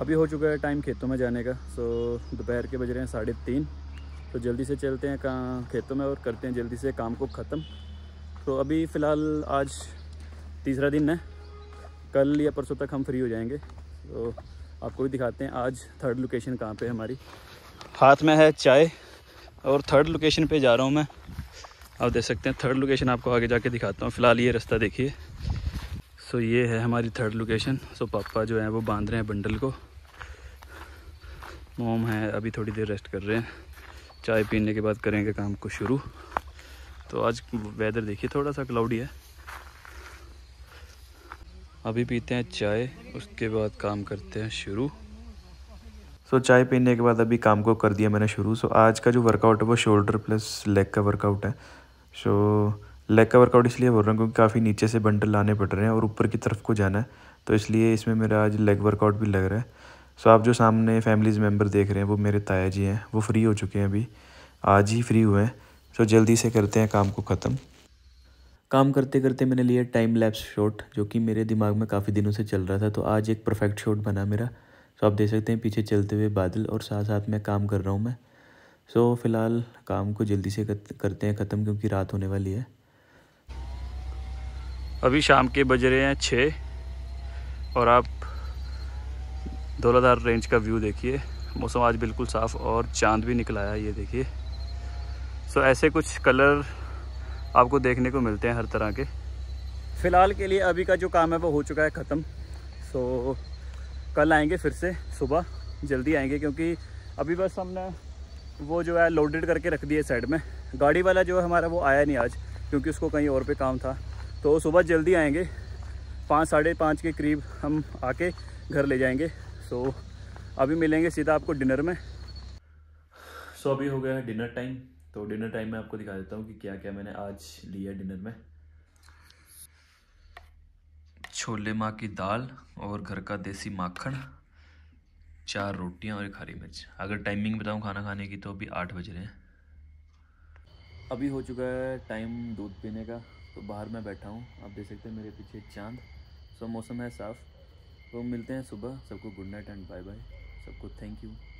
अभी हो चुका है टाइम खेतों में जाने का सो दोपहर के बज रहे हैं साढ़े तीन तो जल्दी से चलते हैं कहाँ खेतों में और करते हैं जल्दी से काम को ख़त्म तो अभी फ़िलहाल आज तीसरा दिन है कल या परसों तक हम फ्री हो जाएंगे तो आपको भी दिखाते हैं आज थर्ड लोकेशन कहाँ पर हमारी हाथ में है चाय और थर्ड लोकेशन पर जा रहा हूँ मैं आप देख सकते हैं थर्ड लोकेशन आपको आगे जाके दिखाता हूँ फ़िलहाल ये रास्ता देखिए सो तो ये है हमारी थर्ड लोकेशन सो पापा जो है वो बांध रहे हैं बंडल को मोम है अभी थोड़ी देर रेस्ट कर रहे हैं चाय पीने के बाद करेंगे काम को शुरू तो आज वेदर देखिए थोड़ा सा क्लाउडी है अभी पीते हैं चाय उसके बाद काम करते हैं शुरू सो so, चाय पीने के बाद अभी काम को कर दिया मैंने शुरू सो so, आज का जो वर्कआउट है वो शोल्डर प्लस लेग का वर्कआउट है सो so, लेग का वर्कआउट इसलिए बोल रहा हूँ क्योंकि काफ़ी नीचे से बंडल लाने पड़ रहे हैं और ऊपर की तरफ को जाना है तो इसलिए इसमें मेरा आज लेग वर्कआउट भी लग रहा है सो आप जो सामने फैमिलीज मेम्बर देख रहे हैं वो मेरे ताया जी हैं वो फ्री हो चुके हैं अभी आज ही फ्री हुए हैं सो जल्दी से करते हैं काम को ख़त्म काम करते करते मैंने लिया टाइम लैप्स शॉट जो कि मेरे दिमाग में काफ़ी दिनों से चल रहा था तो आज एक परफेक्ट शॉट बना मेरा सो आप देख सकते हैं पीछे चलते हुए बादल और साथ साथ में काम कर रहा हूँ मैं सो फ़िलहाल काम को जल्दी से करते हैं ख़त्म क्योंकि रात होने वाली है अभी शाम के बज रहे हैं छः और आप धौलाधार रेंज का व्यू देखिए मौसम आज बिल्कुल साफ़ और चांद भी निकल आया ये देखिए सो ऐसे कुछ कलर आपको देखने को मिलते हैं हर तरह के फ़िलहाल के लिए अभी का जो काम है वो हो चुका है ख़त्म सो कल आएंगे फिर से सुबह जल्दी आएंगे क्योंकि अभी बस हमने वो जो है लोडेड करके रख दिए साइड में गाड़ी वाला जो है हमारा वो आया नहीं आज क्योंकि उसको कहीं और पे काम था तो सुबह जल्दी आएंगे पाँच साढ़े पाँच के करीब हम आके घर ले जाएंगे सो अभी मिलेंगे सीधा आपको डिनर में सो अभी हो गया है डिनर टाइम तो डिनर टाइम में आपको दिखा देता हूँ कि क्या क्या मैंने आज लिया डिनर में छोले माँ की दाल और घर का देसी माखन चार रोटियाँ और एक हरी मिर्च अगर टाइमिंग बताऊँ खाना खाने की तो अभी आठ बज रहे हैं अभी हो चुका है टाइम दूध पीने का तो बाहर मैं बैठा हूँ आप देख सकते हैं मेरे पीछे चांद सो मौसम है साफ़ तो मिलते हैं सुबह सबको good night and bye bye सबको थैंक यू